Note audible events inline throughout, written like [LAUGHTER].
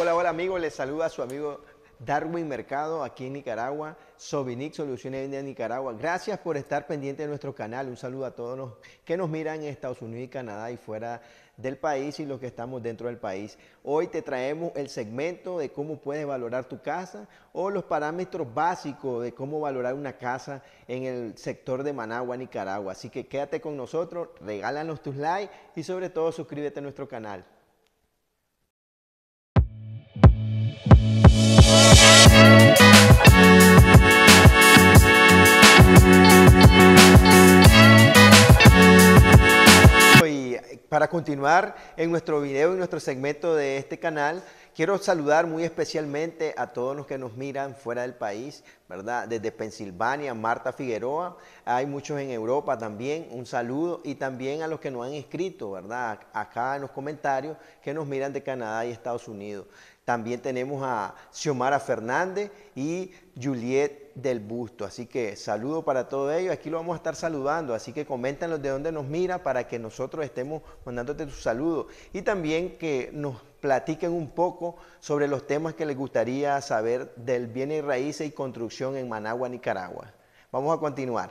Hola, hola amigos, les saluda a su amigo Darwin Mercado aquí en Nicaragua, Sobinic Soluciones de Nicaragua. Gracias por estar pendiente de nuestro canal. Un saludo a todos los que nos miran en Estados Unidos y Canadá y fuera del país y los que estamos dentro del país. Hoy te traemos el segmento de cómo puedes valorar tu casa o los parámetros básicos de cómo valorar una casa en el sector de Managua, Nicaragua. Así que quédate con nosotros, regálanos tus likes y sobre todo suscríbete a nuestro canal. continuar en nuestro video, en nuestro segmento de este canal Quiero saludar muy especialmente a todos los que nos miran fuera del país, ¿verdad? Desde Pensilvania, Marta Figueroa, hay muchos en Europa también, un saludo y también a los que nos han escrito, ¿verdad? Acá en los comentarios que nos miran de Canadá y Estados Unidos. También tenemos a Xiomara Fernández y Juliet del Busto. Así que saludo para todos ellos. Aquí lo vamos a estar saludando. Así que coméntanos de dónde nos mira para que nosotros estemos mandándote tu saludo. Y también que nos platiquen un poco sobre los temas que les gustaría saber del bien y raíces y construcción en Managua, Nicaragua. Vamos a continuar.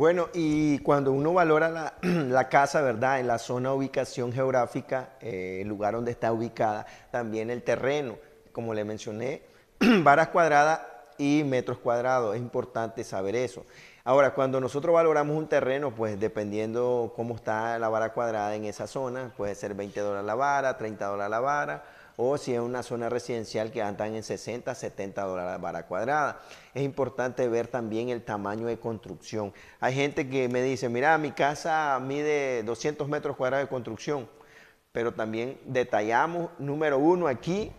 Bueno, y cuando uno valora la, [CLEARS THROAT] casa, ¿verdad? En la zona, ubicación geográfica, eh, el lugar donde está ubicada, también el terreno, como le mencioné, [CLEARS THROAT] varas cuadradas y metros cuadrados, es importante saber eso. Ahora, cuando nosotros valoramos un terreno, pues dependiendo cómo está la vara cuadrada en esa zona, puede ser 20 dólares la vara, 30 dólares la vara, o si es una zona residencial que andan en 60, 70 dólares la vara cuadrada. Es importante ver también el tamaño de construcción. Hay gente que me dice, mira, mi casa mide 200 metros cuadrados de construcción, pero también detallamos, número uno aquí,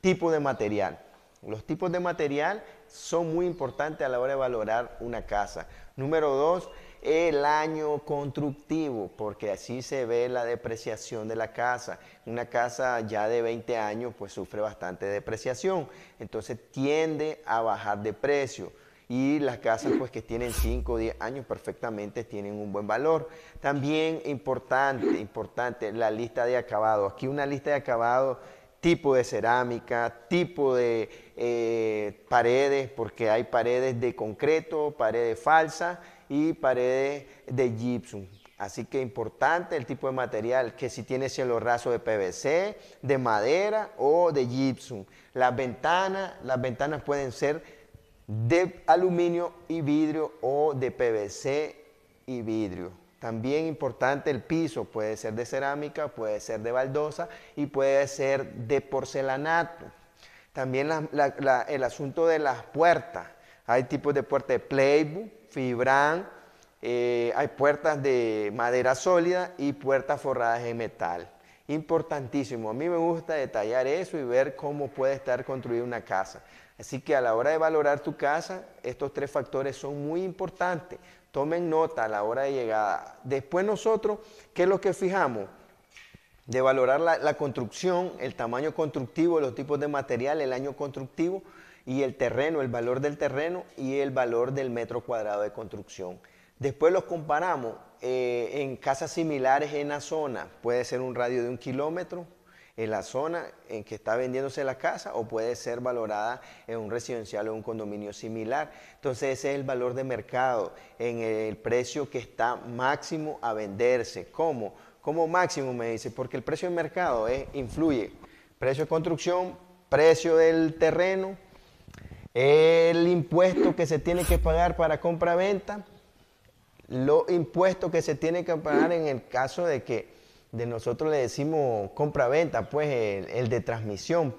tipo de material. Los tipos de material son muy importantes a la hora de valorar una casa. Número dos, el año constructivo, porque así se ve la depreciación de la casa. Una casa ya de 20 años pues sufre bastante depreciación, entonces tiende a bajar de precio. Y las casas pues que tienen 5 o 10 años perfectamente tienen un buen valor. También importante, importante la lista de acabado. Aquí una lista de acabado tipo de cerámica, tipo de eh, paredes, porque hay paredes de concreto, paredes falsas y paredes de gypsum. Así que importante el tipo de material, que si tiene cielo raso de PVC, de madera o de gypsum. Las ventanas, las ventanas pueden ser de aluminio y vidrio o de PVC y vidrio. También importante el piso, puede ser de cerámica, puede ser de baldosa y puede ser de porcelanato. También el asunto de las puertas. Hay tipos de puertas de playbook, fibran, eh, hay puertas de madera sólida y puertas forradas de metal. Importantísimo, a mí me gusta detallar eso y ver cómo puede estar construida una casa. Así que a la hora de valorar tu casa, estos tres factores son muy importantes. Tomen nota a la hora de llegada. Después nosotros, ¿qué es lo que fijamos? De valorar la, construcción, el tamaño constructivo, los tipos de material, el año constructivo y el terreno, el valor del terreno y el valor del metro cuadrado de construcción. Después los comparamos eh, en casas similares en la zona, puede ser un radio de un kilómetro, en la zona en que está vendiéndose la casa o puede ser valorada en un residencial o un condominio similar. Entonces ese es el valor de mercado en el precio que está máximo a venderse. ¿Cómo? Como máximo me dice, porque el precio de mercado eh, influye. Precio de construcción, precio del terreno, el impuesto que se tiene que pagar para compra-venta, los impuestos que se tiene que pagar en el caso de que de nosotros le decimos compra-venta, pues el, de transmisión,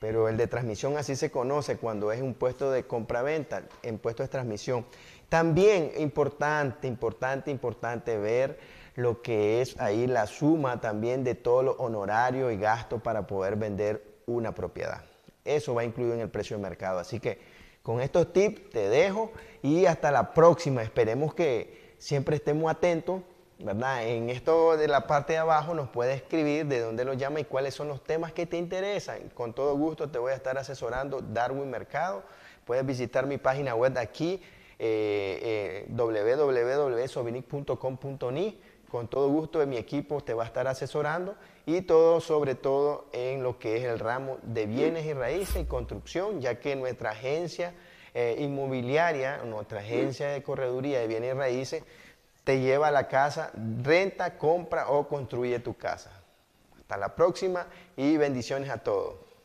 pero el de transmisión así se conoce cuando es un puesto de compra-venta, en puesto de transmisión. También importante, importante, importante ver lo que es ahí la suma también de todo lo honorario y gastos para poder vender una propiedad. Eso va incluido en el precio de mercado. Así que con estos tips te dejo y hasta la próxima. Esperemos que siempre estemos atentos en esto de la parte de abajo nos puede escribir de dónde lo llama y cuáles son los temas que te interesan. Con todo gusto te voy a estar asesorando Darwin Mercado. Puedes visitar mi página web de aquí, eh, eh www.sovinic.com.ni. Con todo gusto mi equipo te va a estar asesorando y todo sobre todo en lo que es el ramo de bienes y raíces y construcción, ya que nuestra agencia eh, inmobiliaria, nuestra agencia de correduría de bienes y raíces, te lleva a la casa, renta, compra o construye tu casa. Hasta la próxima y bendiciones a todos.